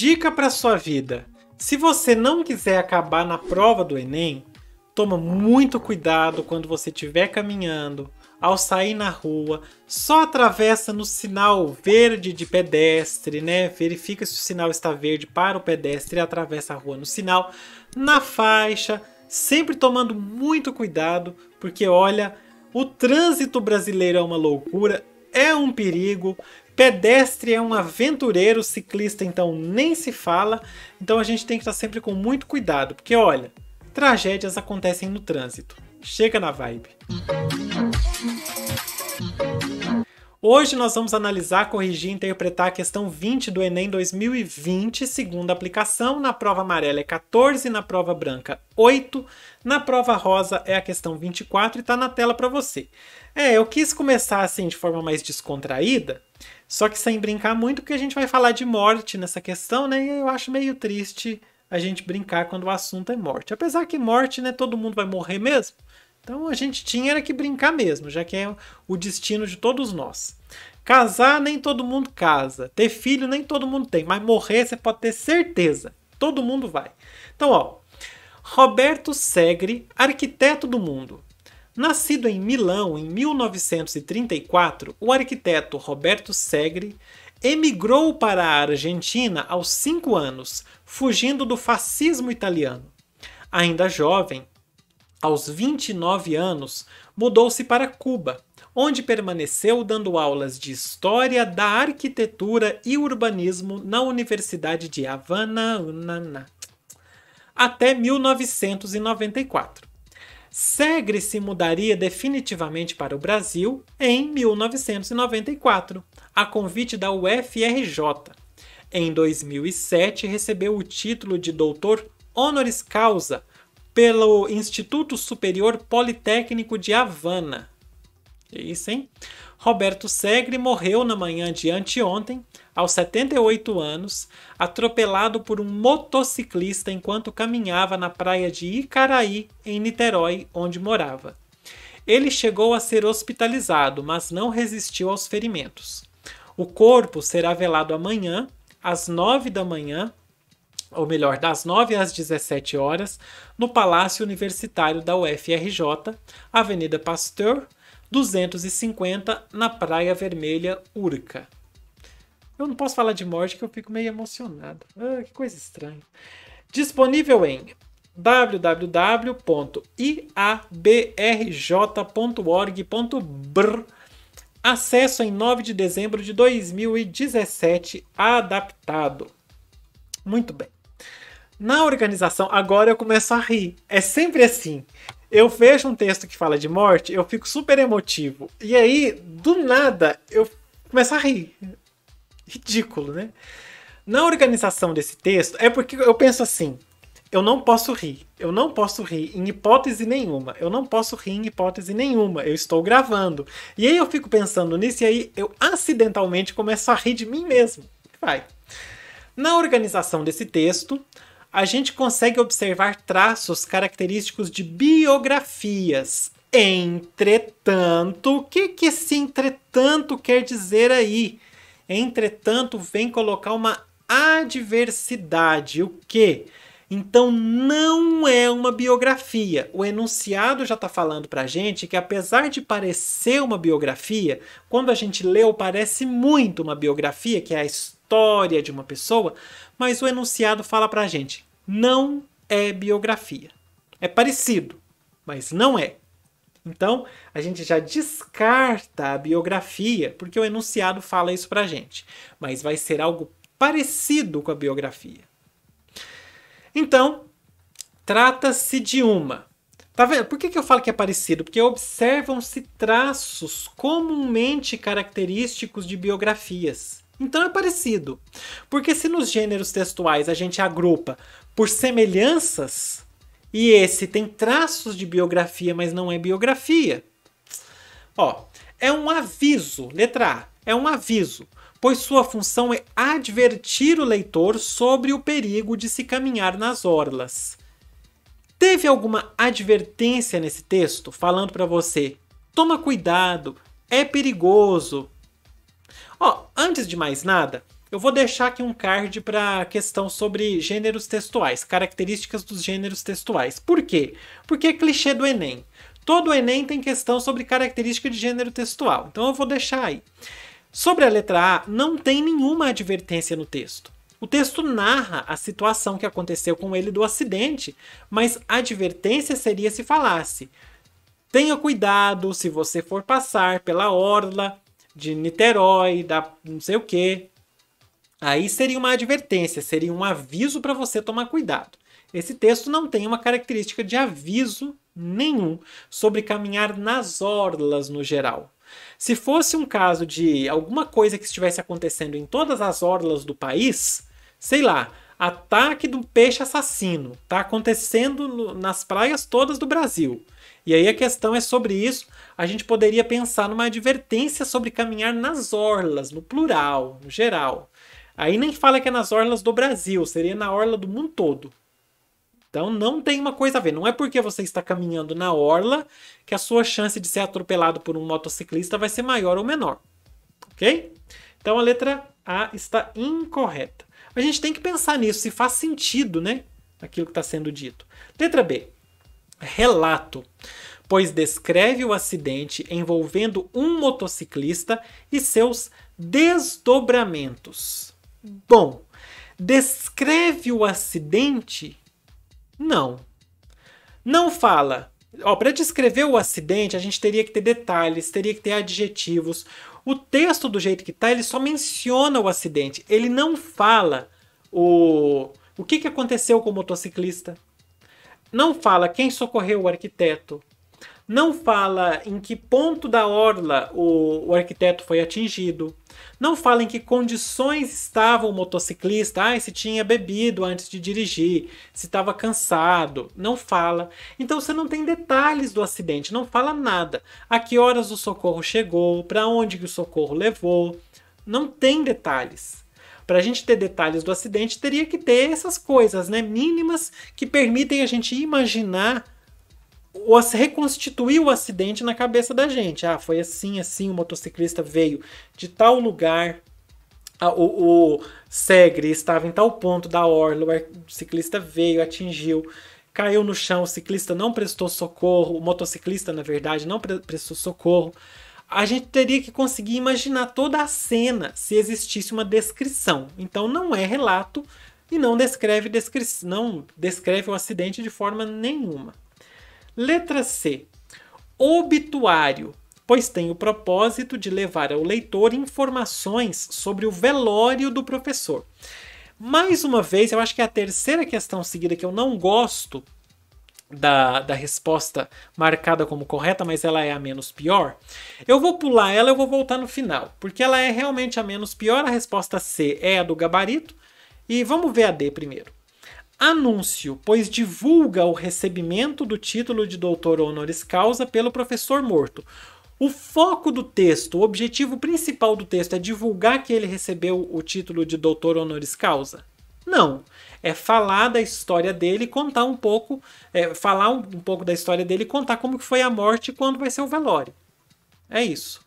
Dica para sua vida: se você não quiser acabar na prova do Enem, toma muito cuidado quando você estiver caminhando, ao sair na rua, só atravessa no sinal verde de pedestre, né? Verifica se o sinal está verde para o pedestre e atravessa a rua no sinal, na faixa, sempre tomando muito cuidado, porque olha, o trânsito brasileiro é uma loucura, é um perigo. Pedestre é um aventureiro, ciclista então nem se fala, então a gente tem que estar sempre com muito cuidado, porque olha, tragédias acontecem no trânsito. Chega na vibe. Hoje nós vamos analisar, corrigir e interpretar a questão 20 do Enem 2020, segunda aplicação. Na prova amarela é 14, na prova branca 8, na prova rosa é a questão 24 e está na tela para você. É, eu quis começar assim de forma mais descontraída, só que sem brincar muito, porque a gente vai falar de morte nessa questão, né? E eu acho meio triste a gente brincar quando o assunto é morte. Apesar que morte, né, todo mundo vai morrer mesmo. Então a gente tinha era que brincar mesmo, já que é o destino de todos nós. Casar nem todo mundo casa, ter filho nem todo mundo tem, mas morrer você pode ter certeza, todo mundo vai. Então, ó, Roberto Segre, arquiteto do mundo. Nascido em Milão em 1934, o arquiteto Roberto Segre emigrou para a Argentina aos cinco anos, fugindo do fascismo italiano. Ainda jovem, aos 29 anos, mudou-se para Cuba, onde permaneceu dando aulas de História da Arquitetura e Urbanismo na Universidade de Havana unana, até 1994. Segre se mudaria definitivamente para o Brasil em 1994, a convite da UFRJ. Em 2007, recebeu o título de doutor honoris causa pelo Instituto Superior Politécnico de Havana. É isso, hein? Roberto Segre morreu na manhã de anteontem, aos 78 anos, atropelado por um motociclista enquanto caminhava na praia de Icaraí, em Niterói, onde morava. Ele chegou a ser hospitalizado, mas não resistiu aos ferimentos. O corpo será velado amanhã, às 9 da manhã, ou melhor, das 9 às 17 horas, no Palácio Universitário da UFRJ, Avenida Pasteur, 250, na Praia Vermelha, Urca. Eu não posso falar de morte que eu fico meio emocionado. Ah, que coisa estranha. Disponível em www.iabrj.org.br Acesso em 9 de dezembro de 2017, adaptado. Muito bem. Na organização, agora eu começo a rir. É sempre assim. Eu vejo um texto que fala de morte, eu fico super emotivo. E aí, do nada, eu começo a rir. Ridículo, né? Na organização desse texto, é porque eu penso assim: eu não posso rir. Eu não posso rir em hipótese nenhuma. Eu não posso rir em hipótese nenhuma. Eu estou gravando. E aí eu fico pensando nisso e aí eu acidentalmente começo a rir de mim mesmo. Vai. Na organização desse texto, a gente consegue observar traços característicos de biografias. Entretanto, o que, que esse entretanto quer dizer aí? Entretanto, vem colocar uma adversidade, o que? Então não é uma biografia. O enunciado já está falando para a gente que apesar de parecer uma biografia, quando a gente leu parece muito uma biografia, que é a história história de uma pessoa, mas o enunciado fala para a gente: não é biografia. É parecido, mas não é. Então, a gente já descarta a biografia, porque o enunciado fala isso para a gente, mas vai ser algo parecido com a biografia. Então, trata-se de uma. Tá vendo? Por que, que eu falo que é parecido? Porque observam-se traços comumente característicos de biografias. Então é parecido. Porque se nos gêneros textuais a gente agrupa por semelhanças, e esse tem traços de biografia, mas não é biografia. Ó, é um aviso, letra A, é um aviso, pois sua função é advertir o leitor sobre o perigo de se caminhar nas orlas. Teve alguma advertência nesse texto falando para você: toma cuidado, é perigoso, Ó, antes de mais nada, eu vou deixar aqui um card para a questão sobre gêneros textuais, características dos gêneros textuais. Por quê? Porque é clichê do Enem. Todo Enem tem questão sobre característica de gênero textual, então eu vou deixar aí. Sobre a letra A, não tem nenhuma advertência no texto. O texto narra a situação que aconteceu com ele do acidente, mas a advertência seria se falasse: tenha cuidado se você for passar pela orla de Niterói, da não sei o quê. Aí seria uma advertência, seria um aviso para você tomar cuidado. Esse texto não tem uma característica de aviso nenhum sobre caminhar nas orlas no geral. Se fosse um caso de alguma coisa que estivesse acontecendo em todas as orlas do país, sei lá, Ataque do peixe assassino. Tá acontecendo no, nas praias todas do Brasil. E aí a questão é sobre isso. A gente poderia pensar numa advertência sobre caminhar nas orlas, no plural, no geral. Aí nem fala que é nas orlas do Brasil, seria na orla do mundo todo. Então não tem uma coisa a ver. Não é porque você está caminhando na orla que a sua chance de ser atropelado por um motociclista vai ser maior ou menor. Ok? Então a letra A está incorreta. A gente tem que pensar nisso, se faz sentido, né? Aquilo que está sendo dito. Letra B. Relato, pois descreve o acidente envolvendo um motociclista e seus desdobramentos. Bom, descreve o acidente? Não. Não fala para descrever o acidente, a gente teria que ter detalhes, teria que ter adjetivos. O texto, do jeito que está, ele só menciona o acidente. Ele não fala o, o que, que aconteceu com o motociclista. Não fala quem socorreu o arquiteto não fala em que ponto da orla o, o, arquiteto foi atingido, não fala em que condições estava o motociclista, ah, se tinha bebido antes de dirigir, se estava cansado, não fala. Então você não tem detalhes do acidente, não fala nada. A que horas o socorro chegou, para onde o socorro levou, não tem detalhes. Para a gente ter detalhes do acidente, teria que ter essas coisas, né, mínimas que permitem a gente imaginar reconstituir o acidente na cabeça da gente. Ah, foi assim, assim, o motociclista veio de tal lugar, o, o Segre estava em tal ponto da orla, o ciclista veio, atingiu, caiu no chão, o ciclista não prestou socorro, o motociclista, na verdade, não pre prestou socorro. A gente teria que conseguir imaginar toda a cena se existisse uma descrição. Então não é relato e não descreve, descri não descreve o acidente de forma nenhuma. Letra C. Obituário, pois tem o propósito de levar ao leitor informações sobre o velório do professor. Mais uma vez, eu acho que é a terceira questão seguida que eu não gosto da, da resposta marcada como correta, mas ela é a menos pior. Eu vou pular ela, e vou voltar no final, porque ela é realmente a menos pior. A resposta C é a do gabarito. E vamos ver a D primeiro anúncio, pois divulga o recebimento do título de doutor honoris causa pelo professor morto. O foco do texto, o objetivo principal do texto é divulgar que ele recebeu o título de doutor honoris causa? Não. É falar da história dele, contar um pouco, é, falar um, um pouco da história dele, contar como que foi a morte e quando vai ser o velório. É isso.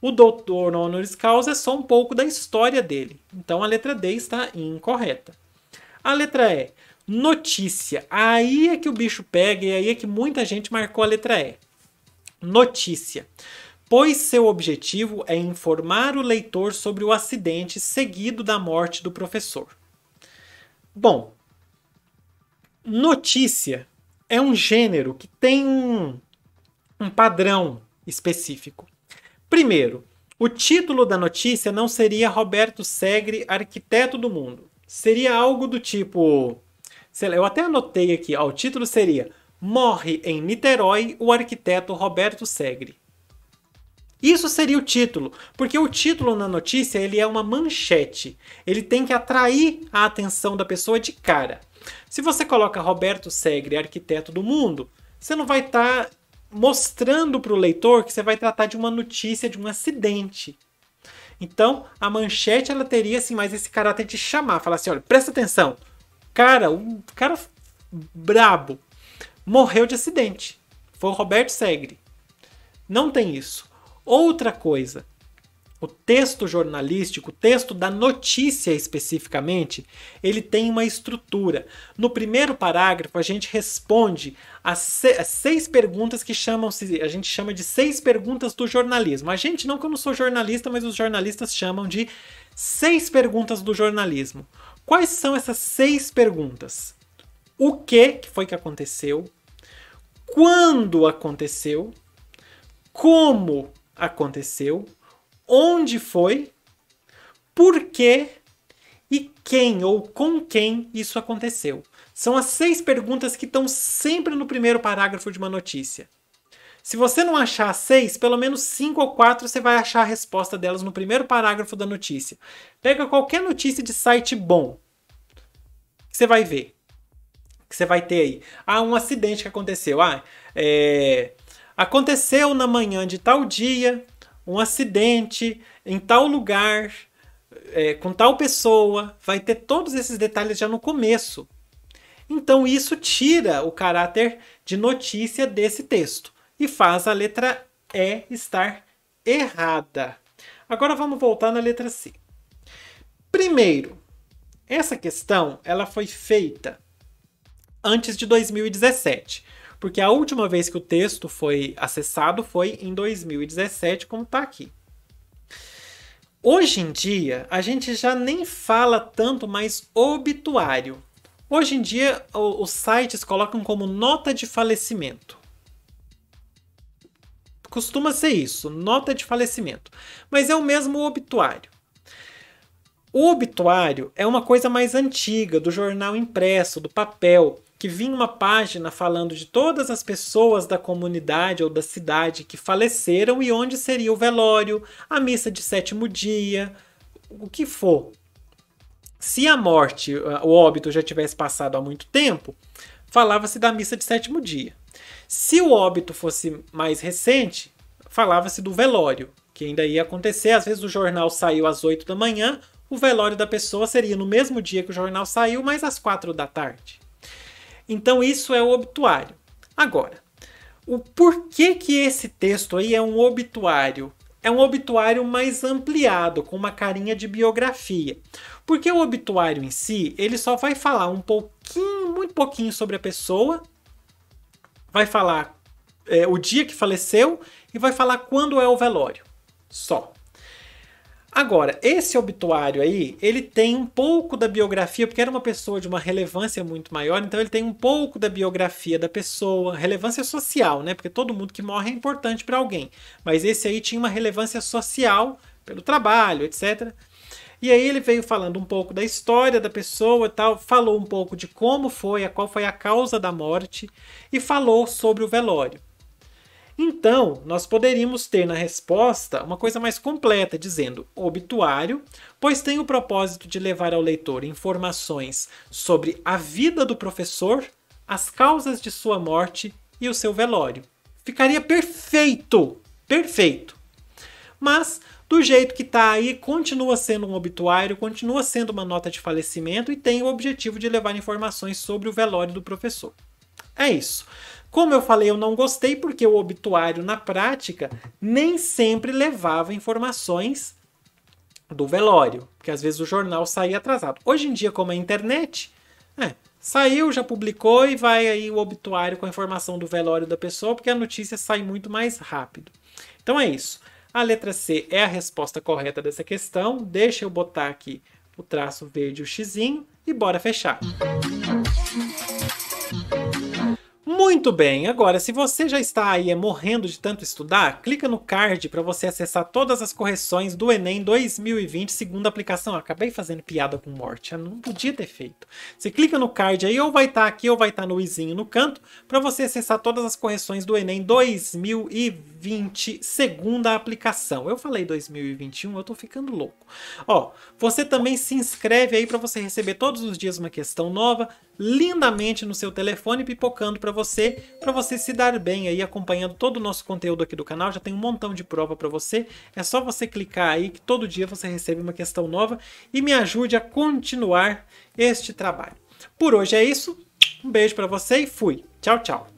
O doutor honoris causa é só um pouco da história dele. Então a letra D está incorreta. A letra E. Notícia. Aí é que o bicho pega e aí é que muita gente marcou a letra E. Notícia. Pois seu objetivo é informar o leitor sobre o acidente seguido da morte do professor. Bom, notícia é um gênero que tem um, um padrão específico. Primeiro, o título da notícia não seria Roberto Segre, arquiteto do mundo. Seria algo do tipo Sei lá, eu até anotei aqui, ó, o título seria Morre em Niterói o arquiteto Roberto Segre. Isso seria o título, porque o título na notícia ele é uma manchete. Ele tem que atrair a atenção da pessoa de cara. Se você coloca Roberto Segre, arquiteto do mundo, você não vai estar tá mostrando para o leitor que você vai tratar de uma notícia de um acidente. Então, a manchete ela teria assim mais esse caráter de chamar, falar assim, olha, presta atenção, cara, um cara brabo, morreu de acidente. Foi o Roberto Segre. Não tem isso. Outra coisa, o texto jornalístico, o texto da notícia especificamente, ele tem uma estrutura. No primeiro parágrafo, a gente responde as seis perguntas que chamam a gente chama de seis perguntas do jornalismo. A gente não, que eu não sou jornalista, mas os jornalistas chamam de seis perguntas do jornalismo. Quais são essas seis perguntas? O que, foi que aconteceu? Quando aconteceu? Como aconteceu? Onde foi? Por quê? E quem ou com quem isso aconteceu? São as seis perguntas que estão sempre no primeiro parágrafo de uma notícia. Se você não achar seis, pelo menos cinco ou quatro você vai achar a resposta delas no primeiro parágrafo da notícia. Pega qualquer notícia de site bom, que você vai ver. Que você vai ter aí. Ah, um acidente que aconteceu. Ah, é... Aconteceu na manhã de tal dia um acidente em tal lugar, é, com tal pessoa. Vai ter todos esses detalhes já no começo. Então isso tira o caráter de notícia desse texto e faz a letra E estar errada. Agora vamos voltar na letra C. Primeiro, essa questão ela foi feita antes de 2017, porque a última vez que o texto foi acessado foi em 2017, como está aqui. Hoje em dia, a gente já nem fala tanto mais obituário. Hoje em dia, os sites colocam como nota de falecimento. Costuma ser isso, nota de falecimento. Mas é o mesmo obituário. O obituário é uma coisa mais antiga, do jornal impresso, do papel, que vinha uma página falando de todas as pessoas da comunidade ou da cidade que faleceram e onde seria o velório, a missa de sétimo dia, o que for. Se a morte, o óbito já tivesse passado há muito tempo, falava-se da missa de sétimo dia. Se o óbito fosse mais recente, falava-se do velório, que ainda ia acontecer. Às vezes o jornal saiu às 8 da manhã, o velório da pessoa seria no mesmo dia que o jornal saiu, mas às 4 da tarde. Então isso é o obituário. Agora, o porquê que esse texto aí é um obituário? É um obituário mais ampliado, com uma carinha de biografia. Porque o obituário em si, ele só vai falar um pouquinho, muito pouquinho sobre a pessoa, vai falar é, o dia que faleceu e vai falar quando é o velório. Só. Agora, esse obituário aí, ele tem um pouco da biografia, porque era uma pessoa de uma relevância muito maior, então ele tem um pouco da biografia da pessoa, relevância social, né? Porque todo mundo que morre é importante para alguém. Mas esse aí tinha uma relevância social, pelo trabalho, etc. E aí ele veio falando um pouco da história da pessoa, tal, falou um pouco de como foi, a qual foi a causa da morte e falou sobre o velório. Então, nós poderíamos ter na resposta uma coisa mais completa, dizendo obituário, pois tem o propósito de levar ao leitor informações sobre a vida do professor, as causas de sua morte e o seu velório. Ficaria perfeito! Perfeito! Mas do jeito que está aí, continua sendo um obituário, continua sendo uma nota de falecimento e tem o objetivo de levar informações sobre o velório do professor. É isso. Como eu falei, eu não gostei porque o obituário, na prática, nem sempre levava informações do velório, porque às vezes o jornal saía atrasado. Hoje em dia, como é a internet, é, saiu, já publicou e vai aí o obituário com a informação do velório da pessoa, porque a notícia sai muito mais rápido. Então é isso. A letra C é a resposta correta dessa questão. Deixa eu botar aqui o traço verde, o xizinho, e bora fechar. Muito bem, agora se você já está aí é, morrendo de tanto estudar, clica no card para você acessar todas as correções do Enem 2020 segundo a aplicação. Eu acabei fazendo piada com morte, eu não podia ter feito. Você clica no card aí, ou vai estar tá aqui ou vai estar tá no izinho no canto, para você acessar todas as correções do Enem 2020 segundo a aplicação. Eu falei 2021, eu tô ficando louco. Ó, você também se inscreve aí para você receber todos os dias uma questão nova, lindamente no seu telefone, pipocando para você, para você se dar bem aí acompanhando todo o nosso conteúdo aqui do canal. Já tem um montão de prova para você. É só você clicar aí que todo dia você recebe uma questão nova e me ajude a continuar este trabalho. Por hoje é isso. Um beijo para você e fui. Tchau, tchau.